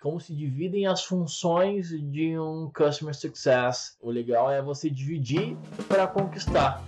como se dividem as funções de um customer success. O legal é você dividir para conquistar.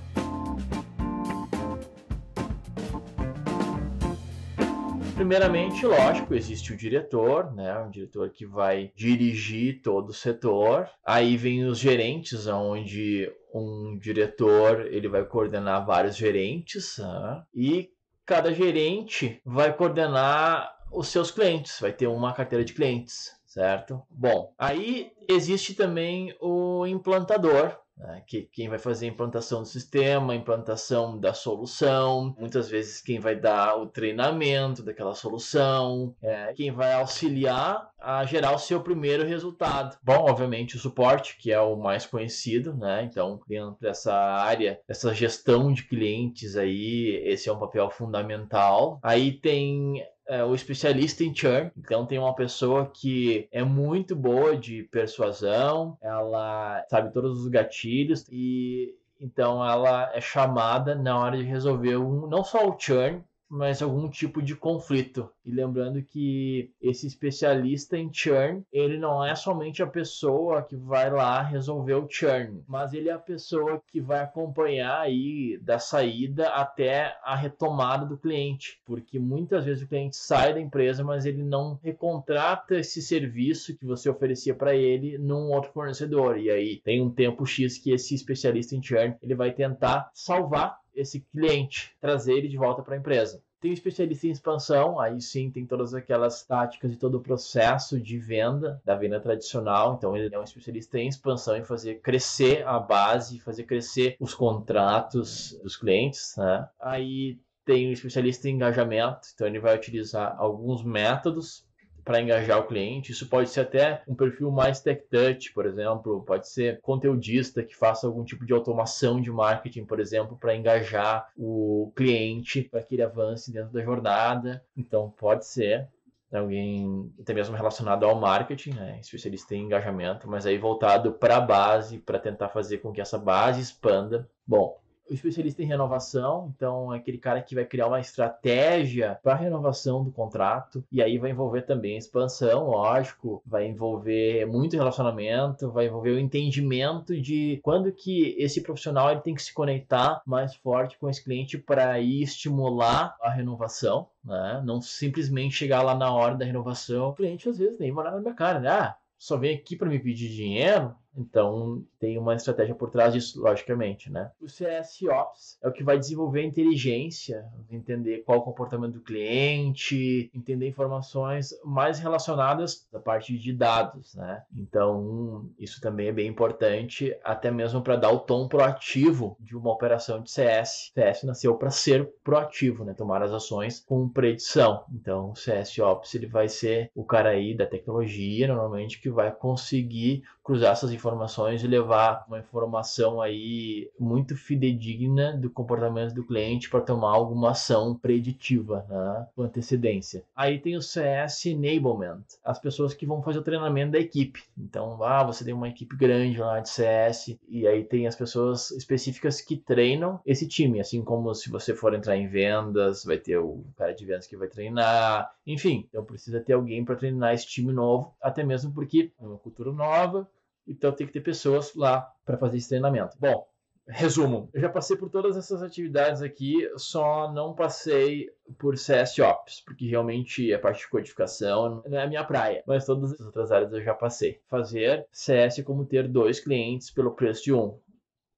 Primeiramente, lógico, existe o diretor, né? Um diretor que vai dirigir todo o setor. Aí vem os gerentes, onde um diretor ele vai coordenar vários gerentes né? e cada gerente vai coordenar os seus clientes, vai ter uma carteira de clientes, certo? Bom, aí existe também o implantador, né, que quem vai fazer a implantação do sistema, a implantação da solução, muitas vezes quem vai dar o treinamento daquela solução, é, quem vai auxiliar a gerar o seu primeiro resultado. Bom, obviamente o suporte, que é o mais conhecido, né? Então, dentro dessa área, essa gestão de clientes aí, esse é um papel fundamental. Aí tem é o especialista em churn. Então tem uma pessoa que é muito boa de persuasão, ela sabe todos os gatilhos e então ela é chamada na hora de resolver um, não só o churn, mas algum tipo de conflito. E lembrando que esse especialista em churn, ele não é somente a pessoa que vai lá resolver o churn, mas ele é a pessoa que vai acompanhar aí da saída até a retomada do cliente, porque muitas vezes o cliente sai da empresa, mas ele não recontrata esse serviço que você oferecia para ele num outro fornecedor. E aí tem um tempo X que esse especialista em churn, ele vai tentar salvar esse cliente, trazer ele de volta para a empresa. Tem o especialista em expansão, aí sim tem todas aquelas táticas e todo o processo de venda, da venda tradicional. Então, ele é um especialista em expansão, em fazer crescer a base, fazer crescer os contratos dos clientes. Né? Aí tem o especialista em engajamento, então ele vai utilizar alguns métodos para engajar o cliente. Isso pode ser até um perfil mais tech touch, por exemplo, pode ser conteudista que faça algum tipo de automação de marketing, por exemplo, para engajar o cliente para que ele avance dentro da jornada. Então, pode ser alguém até mesmo relacionado ao marketing, né? especialista em engajamento, mas aí voltado para a base, para tentar fazer com que essa base expanda. Bom, o especialista em renovação, então é aquele cara que vai criar uma estratégia para renovação do contrato, e aí vai envolver também expansão, lógico, vai envolver muito relacionamento, vai envolver o entendimento de quando que esse profissional ele tem que se conectar mais forte com esse cliente para ir estimular a renovação. Né? Não simplesmente chegar lá na hora da renovação, o cliente às vezes nem morar na minha cara, né? Ah, só vem aqui para me pedir dinheiro, então, tem uma estratégia por trás disso, logicamente, né? O CSOps é o que vai desenvolver inteligência, entender qual o comportamento do cliente, entender informações mais relacionadas da parte de dados, né? Então, isso também é bem importante, até mesmo para dar o tom proativo de uma operação de CS. CS nasceu para ser proativo, né? Tomar as ações com predição. Então, o CSOps, ele vai ser o cara aí da tecnologia, normalmente, que vai conseguir cruzar essas informações informações e levar uma informação aí muito fidedigna do comportamento do cliente para tomar alguma ação preditiva, né, com antecedência. Aí tem o CS Enablement, as pessoas que vão fazer o treinamento da equipe. Então, ah, você tem uma equipe grande lá de CS e aí tem as pessoas específicas que treinam esse time, assim como se você for entrar em vendas, vai ter o cara de vendas que vai treinar, enfim, então precisa ter alguém para treinar esse time novo, até mesmo porque é uma cultura nova, então tem que ter pessoas lá para fazer esse treinamento. Bom, resumo, eu já passei por todas essas atividades aqui, só não passei por CSOps, porque realmente a parte de codificação não é a minha praia, mas todas as outras áreas eu já passei. Fazer CS como ter dois clientes pelo preço de um.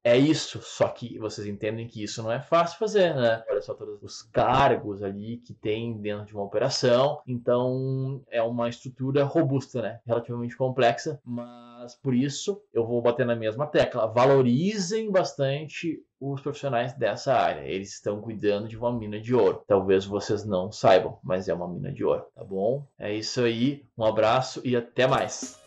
É isso, só que vocês entendem que isso não é fácil fazer, né? Olha só todos os cargos ali que tem dentro de uma operação. Então, é uma estrutura robusta, né? Relativamente complexa, mas por isso eu vou bater na mesma tecla. Valorizem bastante os profissionais dessa área. Eles estão cuidando de uma mina de ouro. Talvez vocês não saibam, mas é uma mina de ouro, tá bom? É isso aí. Um abraço e até mais.